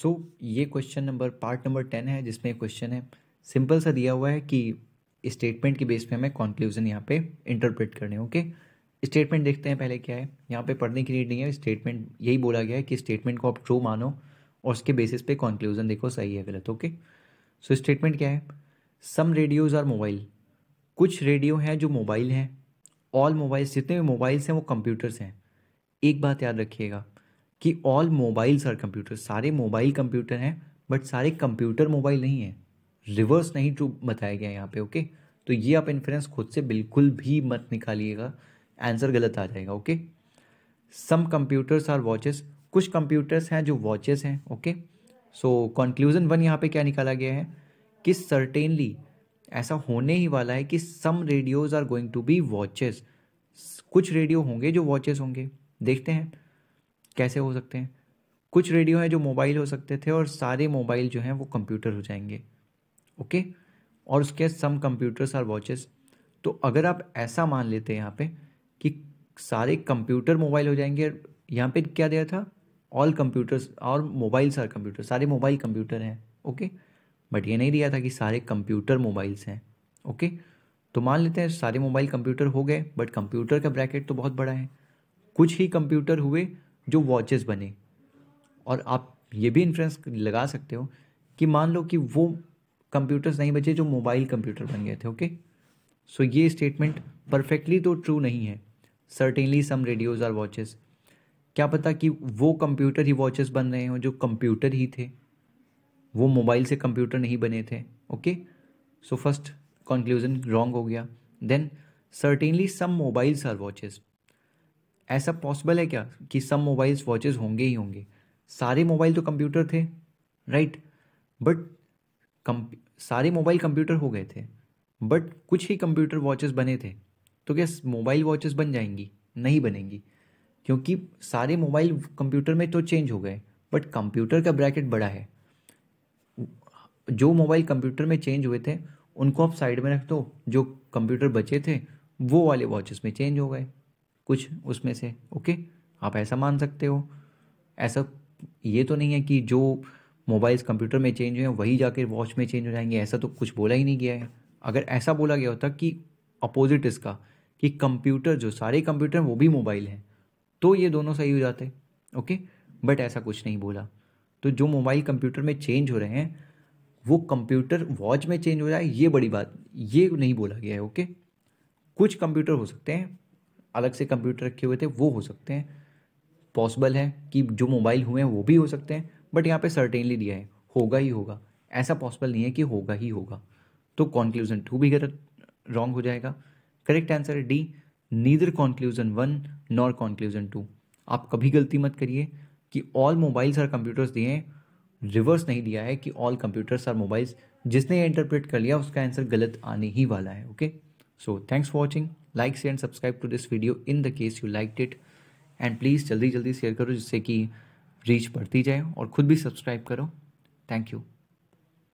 सो so, ये question number part number ten है जिसमें क्वेश्चन है सिंपल सा दिया हुआ है कि स्टेटमेंट के बेस पे हमें कॉन्क्लूजन यहाँ पे इंटरप्रेट करने ओके स्टेटमेंट देखते हैं पहले क्या है यहाँ पे पढ़ने की नीड नहीं है स्टेटमेंट यही बोला गया है कि स्टेटमेंट को आप ट्रू मानो और उसके बेसिस पे कॉन्क्लूजन देखो सही है गलत ओके सो स्टेटमेंट क्या है सम रेडियोज़ आर मोबाइल कुछ रेडियो हैं जो मोबाइल हैं ऑल मोबाइल्स जितने भी मोबाइल्स हैं वो कंप्यूटर्स हैं एक बात याद रखिएगा कि ऑल मोबाइल्स आर कंप्यूटर सारे मोबाइल कंप्यूटर हैं बट सारे कंप्यूटर मोबाइल नहीं हैं रिवर्स नहीं जो बताया गया यहाँ पे ओके तो ये आप इन्फ्रेंस खुद से बिल्कुल भी मत निकालिएगा आंसर गलत आ जाएगा okay some computers are watches कुछ कंप्यूटर्स हैं जो वॉचेस हैं ओके सो कंक्लूजन वन यहाँ पे क्या निकाला गया है कि सर्टेनली ऐसा होने ही वाला है कि some radios are going to be watches कुछ रेडियो होंगे जो वॉचेस होंगे देखते हैं कैसे हो सकते हैं कुछ रेडियो हैं जो मोबाइल हो सकते थे और सारे मोबाइल जो हैं वो कंप्यूटर हो जाएंगे ओके और उसके सम कंप्यूटर्स आर वॉचेस तो अगर आप ऐसा मान लेते हैं यहाँ पे कि सारे कंप्यूटर मोबाइल हो जाएंगे यहाँ पे क्या दिया था ऑल कंप्यूटर्स और मोबाइल्स आर कंप्यूटर सारे मोबाइल कंप्यूटर हैं ओके बट ये नहीं दिया था कि सारे कंप्यूटर मोबाइल्स हैं ओके तो मान लेते हैं सारे मोबाइल कंप्यूटर हो गए बट कंप्यूटर का ब्रैकेट तो बहुत बड़ा है कुछ ही कंप्यूटर हुए जो वॉचेस बने और आप ये भी इन्फ्रेंस लगा सकते हो कि मान लो कि वो कंप्यूटर्स नहीं बचे जो मोबाइल कंप्यूटर बन गए थे ओके सो ये स्टेटमेंट परफेक्टली तो ट्रू नहीं है certainly some radios are watches क्या पता कि वो कंप्यूटर ही वॉचेस बन रहे हों जो कंप्यूटर ही थे वो मोबाइल से कंप्यूटर नहीं बने थे okay so first conclusion wrong हो गया then certainly some mobiles are watches ऐसा पॉसिबल है क्या कि सब मोबाइल्स वॉचेस होंगे ही होंगे सारे मोबाइल तो कंप्यूटर थे राइट बट सारे मोबाइल कंप्यूटर हो गए थे बट कुछ ही कंप्यूटर वॉचेस बने थे तो क्या मोबाइल वॉचेस बन जाएंगी नहीं बनेंगी क्योंकि सारे मोबाइल कंप्यूटर में तो चेंज हो गए बट कंप्यूटर का ब्रैकेट बड़ा है जो मोबाइल कंप्यूटर में चेंज हुए थे उनको आप साइड में रख दो जो कंप्यूटर बचे थे वो वाले वॉचेस में चेंज हो गए कुछ उसमें से ओके आप ऐसा मान सकते हो ऐसा ये तो नहीं है कि जो मोबाइल्स कंप्यूटर में चेंज हुए हैं वही जाकर वॉच में चेंज हो जाएंगे ऐसा तो कुछ बोला ही नहीं गया है अगर ऐसा बोला गया होता कि अपोजिट इसका कि कंप्यूटर जो सारे कंप्यूटर वो भी मोबाइल हैं तो ये दोनों सही हो जाते ओके बट ऐसा कुछ नहीं बोला तो जो मोबाइल कंप्यूटर में चेंज हो रहे हैं वो कंप्यूटर वॉच में चेंज हो जाए ये बड़ी बात ये नहीं बोला गया है ओके कुछ कंप्यूटर हो सकते हैं अलग से कंप्यूटर रखे हुए थे वो हो सकते हैं पॉसिबल है कि जो मोबाइल हुए हैं वो भी हो सकते हैं बट यहाँ पे सर्टेनली दिया है होगा ही होगा ऐसा पॉसिबल नहीं है कि होगा ही होगा तो कॉन्क्लूजन टू भी गलत रॉन्ग हो जाएगा करेक्ट आंसर है D neither conclusion one nor conclusion two आप कभी गलती मत करिए कि ऑल मोबाइल्स और कंप्यूटर्स दिए हैं रिवर्स नहीं दिया है कि ऑल कंप्यूटर्स और मोबाइल्स जिसने ये इंटरप्रेट कर लिया उसका आंसर गलत आने ही वाला है okay so thanks for watching like share and subscribe to this video in the case you like it and please जल्दी जल्दी शेयर करो जिससे कि रीच बढ़ती जाए और ख़ुद भी सब्सक्राइब करो थैंक यू